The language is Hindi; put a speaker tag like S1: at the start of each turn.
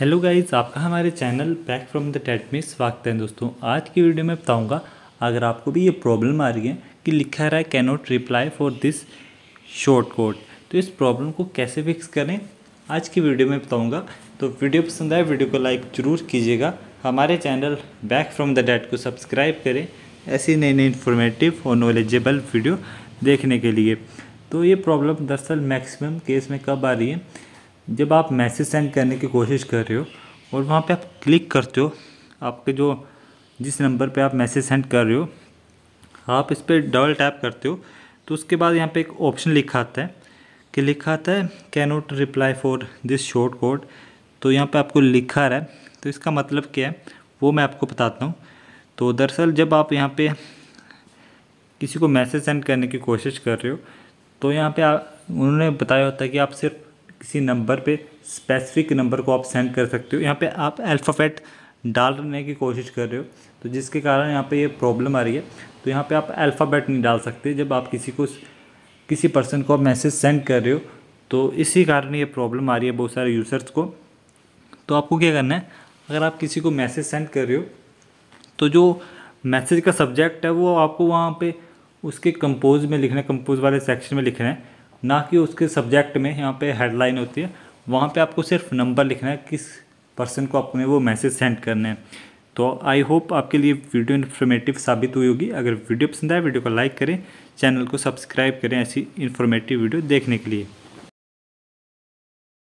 S1: हेलो गाइज आपका हमारे channel back from the date में स्वागत है दोस्तों आज की वीडियो में बताऊंगा अगर आपको भी ये प्रॉब्लम आ रही है कि लिखा रहा है cannot reply for this short code तो इस प्रॉब्लम को कैसे फिक्स करें आज की वीडियो में बताऊंगा तो वीडियो पसंद आए वीडियो को लाइक ज़रूर कीजिएगा हमारे channel back from the date को सब्सक्राइब करें ऐसी नई नई इन्फॉर्मेटिव और नॉलेजेबल वीडियो देखने के लिए तो ये प्रॉब्लम दरअसल मैक्सिमम केस में कब आ रही है जब आप मैसेज सेंड करने की कोशिश कर रहे हो और वहाँ पे आप क्लिक करते हो आपके जो जिस नंबर पे आप मैसेज सेंड कर रहे हो आप इस पर डबल टैप करते हो तो उसके बाद यहाँ पे एक ऑप्शन लिखा आता है कि लिखा आता है not reply for this short code तो यहाँ पे आपको लिखा रहा है तो इसका मतलब क्या है वो मैं आपको बताता हूँ तो दरअसल जब आप यहाँ पर किसी को मैसेज सेंड करने की कोशिश कर रहे हो तो यहाँ पर उन्होंने बताया होता है कि आप सिर्फ किसी नंबर पे स्पेसिफिक नंबर को आप सेंड कर सकते हो यहाँ पे आप अल्फ़ाबेट डालने की कोशिश कर रहे हो तो जिसके कारण यहाँ पे ये प्रॉब्लम आ रही है तो यहाँ पे आप अल्फ़ाबेट नहीं डाल सकते जब आप किसी को किसी पर्सन को आप मैसेज सेंड कर रहे हो तो इसी कारण ये प्रॉब्लम आ रही है बहुत सारे यूज़र्स को तो आपको क्या करना है अगर आप किसी को मैसेज सेंड कर रहे हो तो जो मैसेज का सब्जेक्ट है वो आपको वहाँ पर उसके कंपोज में लिखना है कंपोज वाले सेक्शन में लिखना है ना कि उसके सब्जेक्ट में यहाँ पे हेडलाइन होती है वहाँ पे आपको सिर्फ नंबर लिखना है किस पर्सन को आपने वो मैसेज सेंड करना है तो आई होप आपके लिए वीडियो इन्फॉर्मेटिव साबित हुई होगी अगर वीडियो पसंद आए वीडियो को लाइक करें चैनल को सब्सक्राइब करें ऐसी इन्फॉर्मेटिव वीडियो देखने के लिए